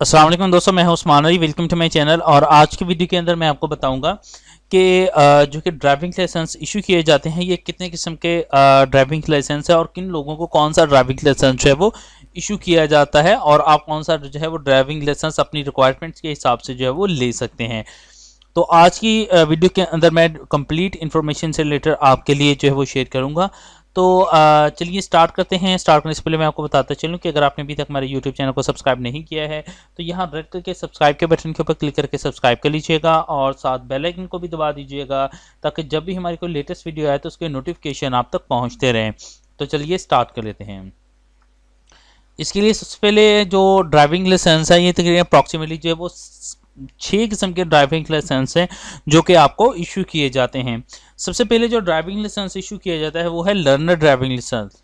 असल दोस्तों मैं हूं Usman Ali welcome to my channel और आज की वीडियो के अंदर मैं आपको बताऊंगा कि जो कि ड्राइविंग लाइसेंस इशू किए जाते हैं ये कितने किस्म के ड्राइविंग लाइसेंस है और किन लोगों को कौन सा ड्राइविंग लाइसेंस जो है वो इशू किया जाता है और आप कौन सा जो है वो ड्राइविंग लाइसेंस अपनी रिक्वायरमेंट्स के हिसाब से जो है वो ले सकते हैं तो आज की वीडियो के अंदर मैं कंप्लीट इन्फॉर्मेशन से रिलेटेड आपके लिए जो है वो शेयर करूँगा तो चलिए स्टार्ट करते हैं स्टार्ट करने से पहले मैं आपको बताता चलूँ कि अगर आपने अभी तक हमारे यूट्यूब चैनल को सब्सक्राइब नहीं किया है तो यहाँ रेड करके सब्सक्राइब के बटन के ऊपर क्लिक करके सब्सक्राइब कर लीजिएगा और साथ बेल आइकन को भी दबा दीजिएगा ताकि जब भी हमारी कोई लेटेस्ट वीडियो आए तो उसके नोटिफिकेशन आप तक पहुँचते रहें तो चलिए स्टार्ट कर लेते हैं इसके लिए सबसे पहले जो ड्राइविंग लाइसेंस है ये तकरीबन अप्रॉक्सीमेटली जो है वो छह किस्म के ड्राइविंग लाइसेंस हैं जो कि आपको इशू किए जाते हैं सबसे पहले जो ड्राइविंग लाइसेंस इशू किया जाता है वो है learner driving licence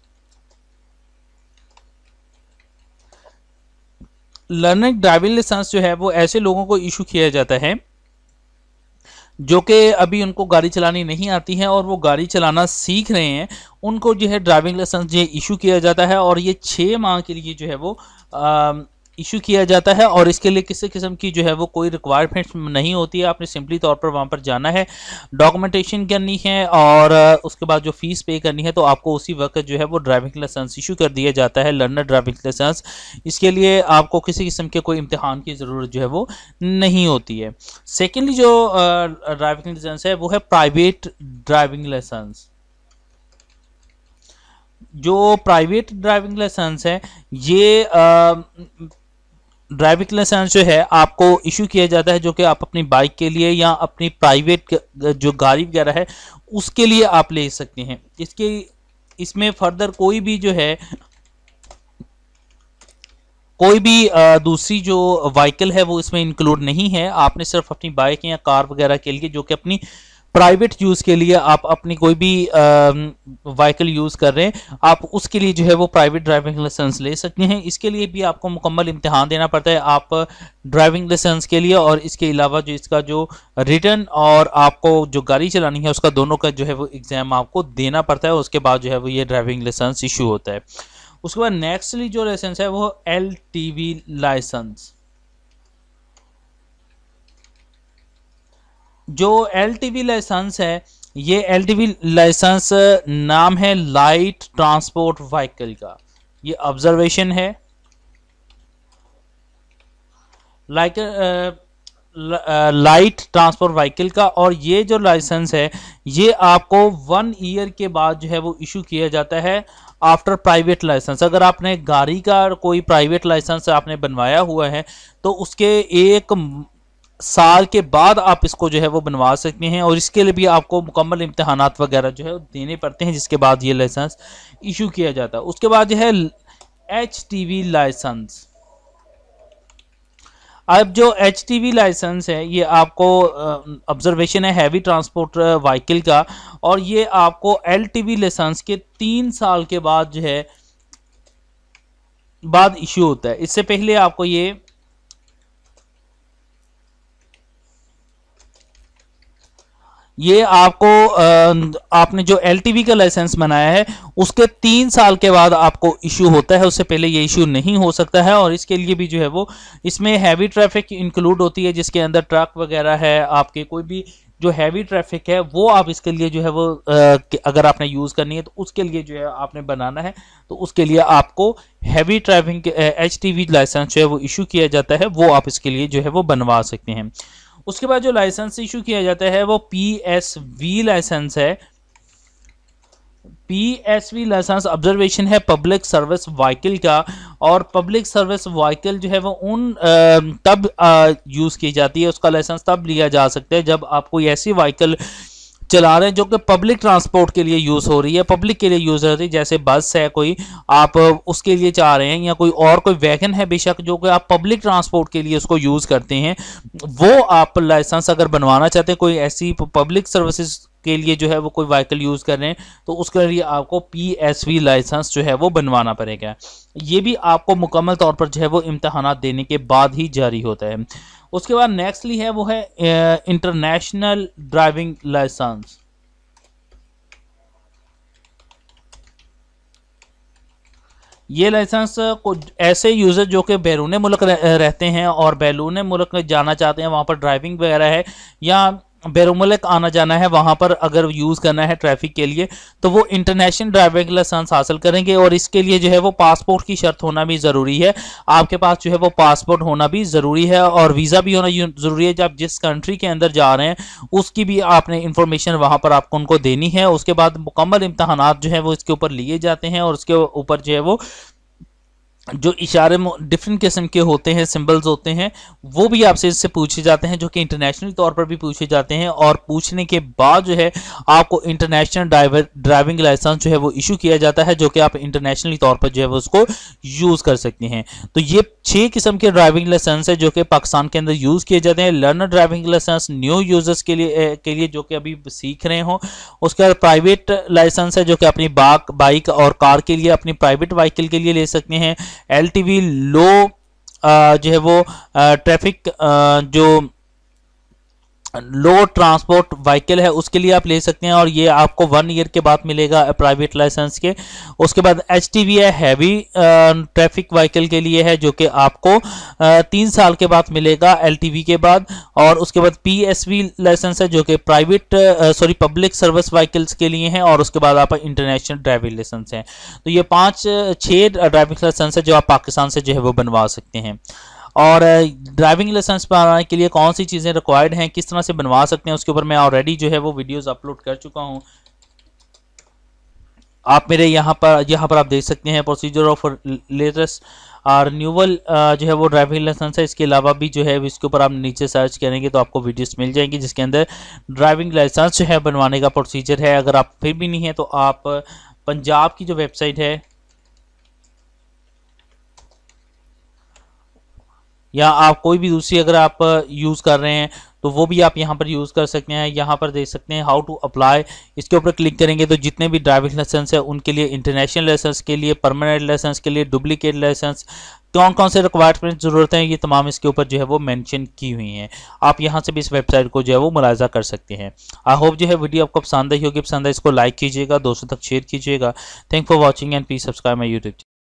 learning driving licence जो है वो ऐसे लोगों को इशू किया जाता है जो कि अभी उनको गाड़ी चलानी नहीं आती है और वो गाड़ी चलाना सीख रहे हैं उनको जो है ड्राइविंग लाइसेंस जो इशू किया जाता है और ये छः माह के लिए जो है वो इशू किया जाता है और इसके लिए किसी किस्म की जो है वो कोई रिक्वायरमेंट्स नहीं होती है आपने सिंपली तौर पर वहाँ पर जाना है डॉक्यूमेंटेशन करनी है और उसके बाद जो फीस पे करनी है तो आपको उसी वक्त जो है वो ड्राइविंग लाइसेंस इशू कर दिया जाता है लर्नर ड्राइविंग लाइसेंस इसके लिए आपको किसी किस्म के कोई इम्तहान की ज़रूरत जो है वो नहीं होती है सेकेंडली जो ड्राइविंग लाइसेंस है वो है प्राइवेट ड्राइविंग लाइसेंस जो प्राइवेट ड्राइविंग लाइसेंस है ये आ, ड्राइविंग लाइसेंस जो है आपको इशू किया जाता है जो कि आप अपनी बाइक के लिए या अपनी प्राइवेट जो गाड़ी वगैरह है उसके लिए आप ले सकते हैं इसके इसमें फर्दर कोई भी जो है कोई भी दूसरी जो व्हीकल है वो इसमें इंक्लूड नहीं है आपने सिर्फ अपनी बाइक या कार वगैरह के लिए जो कि अपनी प्राइवेट यूज के लिए आप अपनी कोई भी व्हीकल यूज कर रहे हैं आप उसके लिए जो है वो प्राइवेट ड्राइविंग लाइसेंस ले सकते हैं इसके लिए भी आपको मुकम्मल इम्तहान देना पड़ता है आप ड्राइविंग लाइसेंस के लिए और इसके अलावा जो इसका जो रिटर्न और आपको जो गाड़ी चलानी है उसका दोनों का जो है वो एग्ज़ाम आपको देना पड़ता है उसके बाद जो है वो ये ड्राइविंग लाइसेंस इशू होता है उसके बाद नेक्स्टली जो लाइसेंस है वो एल लाइसेंस जो एल लाइसेंस है ये एल लाइसेंस नाम है लाइट ट्रांसपोर्ट व्हीकल का ये ऑब्जर्वेशन है लाइट लाइट ट्रांसपोर्ट व्हीकल का और ये जो लाइसेंस है ये आपको वन ईयर के बाद जो है वो इशू किया जाता है आफ्टर प्राइवेट लाइसेंस अगर आपने गाड़ी का कोई प्राइवेट लाइसेंस आपने बनवाया हुआ है तो उसके एक साल के बाद आप इसको जो है वो बनवा सकते हैं और इसके लिए भी आपको मुकम्मल इम्तहान वगैरह जो है देने पड़ते हैं जिसके बाद ये लाइसेंस इशू किया जाता है उसके बाद जो है एच टी वी लाइसेंस अब जो एच टी वी लाइसेंस है ये आपको ऑब्जर्वेशन है हैवी ट्रांसपोर्ट व्हीकल का और ये आपको एल टी वी लाइसेंस के तीन साल के बाद जो है बाद इशू होता है इससे पहले आपको ये ये आपको आपने जो एल का लाइसेंस बनाया है उसके तीन साल के बाद आपको इशू होता है उससे पहले ये इशू नहीं हो सकता है और इसके लिए भी जो है वो इसमें हैवी ट्रैफिक इंक्लूड होती है जिसके अंदर ट्रक वगैरह है आपके कोई भी जो हैवी ट्रैफिक है वो आप इसके लिए जो है वो अगर आपने यूज़ करनी है तो उसके लिए जो है आपने बनाना है तो उसके लिए आपको हैवी ट्रैफिक एच लाइसेंस जो है वो इशू किया जाता है वो आप इसके लिए जो है वो बनवा सकते हैं उसके बाद जो लाइसेंस इशू किया जाता है वो पी एस वी लाइसेंस है P S V licence observation है पब्लिक सर्विस वाइकल का और पब्लिक सर्विस वाइकल जो है वो उन तब यूज़ की जाती है उसका लाइसेंस तब लिया जा सकता है जब आप कोई ऐसी वाइकल चला रहे हैं जो कि पब्लिक ट्रांसपोर्ट के लिए यूज़ हो रही है पब्लिक के लिए यूज़ हो रही है जैसे बस है कोई आप उसके लिए चाह रहे हैं या कोई और कोई वैगन है बेशक जो कि आप पब्लिक ट्रांसपोर्ट के लिए उसको यूज़ करते हैं वो आप लाइसेंस अगर बनवाना चाहते हैं कोई ऐसी पब्लिक सर्विसेज के लिए जो है वो कोई व्हीकल यूज़ कर रहे हैं तो उसके लिए आपको पी लाइसेंस जो है वो बनवाना पड़ेगा ये भी आपको मुकम्मल तौर पर जो है वो इम्तहान देने के बाद ही जारी होता है उसके बाद नेक्स्ट ली है वो है इंटरनेशनल ड्राइविंग लाइसेंस ये लाइसेंस को ऐसे यूज़र जो कि बैरून मुल्क रहते हैं और बैरून मुल्क में जाना चाहते हैं वहाँ पर ड्राइविंग वगैरह है या बैरूमलक आना जाना है वहाँ पर अगर यूज़ करना है ट्रैफिक के लिए तो वो इंटरनेशनल ड्राइविंग लाइसेंस हासिल करेंगे और इसके लिए जो है वो पासपोर्ट की शर्त होना भी ज़रूरी है आपके पास जो है वो पासपोर्ट होना भी ज़रूरी है और वीज़ा भी होना ज़रूरी है जब जिस कंट्री के अंदर जा रहे हैं उसकी भी आपने इंफॉर्मेशन वहाँ पर आपको उनको देनी है उसके बाद मुकम्मल इम्तहान जो है वो इसके ऊपर लिए जाते हैं और उसके ऊपर जो है वो जो इशारे डिफरेंट किस्म के होते हैं सिंबल्स होते हैं वो भी आपसे इससे पूछे जाते हैं जो कि इंटरनेशनल तौर पर भी पूछे जाते हैं और पूछने के बाद जो है आपको इंटरनेशनल ड्राइवर ड्राइविंग लाइसेंस जो है वो इशू किया जाता है जो कि आप इंटरनेशनली तौर पर जो है वो उसको यूज़ कर सकते हैं तो ये छह किस्म के ड्राइविंग लाइसेंस है जो कि पाकिस्तान के अंदर यूज़ किए जाते हैं learner driving licence new users के लिए के लिए जो कि अभी सीख रहे हो उसके बाद प्राइवेट लाइसेंस है जो कि अपनी बाइक और कार के लिए अपनी प्राइवेट व्हीकल के लिए ले सकते हैं एल लो जो है वो ट्रैफिक जो लो ट्रांसपोर्ट व्हीकल है उसके लिए आप ले सकते हैं और ये आपको वन ईयर के बाद मिलेगा प्राइवेट लाइसेंस के उसके बाद एच टी वी है हैवी ट्रैफिक व्हीकल के लिए है जो कि आपको तीन साल के बाद मिलेगा एल टी वी के बाद और उसके बाद पी एस वी लाइसेंस है जो कि private sorry public service vehicles के लिए हैं और उसके बाद आप इंटरनेशनल ड्राइविंग लाइसेंस हैं तो ये पाँच छः ड्राइविंग लाइसेंस है जो आप पाकिस्तान से जो है वो बनवा सकते हैं और ड्राइविंग लाइसेंस बनाने के लिए कौन सी चीज़ें रिक्वायर्ड हैं किस तरह से बनवा सकते हैं उसके ऊपर मैं ऑलरेडी जो है वो वीडियोज़ अपलोड कर चुका हूँ आप मेरे यहाँ पर यहाँ पर आप देख सकते हैं प्रोसीजर ऑफ लेटेस्ट और रिन्यूअल जो है वो ड्राइविंग लाइसेंस है इसके अलावा भी जो है इसके ऊपर आप नीचे सर्च करेंगे तो आपको वीडियोस मिल जाएंगी जिसके अंदर ड्राइविंग लाइसेंस जो है बनवाने का प्रोसीजर है अगर आप फिर भी नहीं है तो आप पंजाब की जो वेबसाइट है या आप कोई भी दूसरी अगर आप यूज़ कर रहे हैं तो वो भी आप यहाँ पर यूज़ कर सकते हैं यहाँ पर देख सकते हैं हाउ टू अप्लाई इसके ऊपर क्लिक करेंगे तो जितने भी ड्राइविंग लाइसेंस है उनके लिए इंटरनेशनल लाइसेंस के लिए परमानेंट लाइसेंस के लिए डुप्लीकेट लाइसेंस कौन कौन से रिक्वायरमेंट ज़रूरत हैं ये तमाम इसके ऊपर जो है वो मैंशन की हुई हैं आप यहाँ से भी इस वेबसाइट को जो है वो मुलायजा कर सकते हैं आई होप जो है वीडियो आपको पसंद आई होगी पसंद है इसको लाइक कीजिएगा दोस्तों तक शेयर कीजिएगा thank for watching and please subscribe my YouTube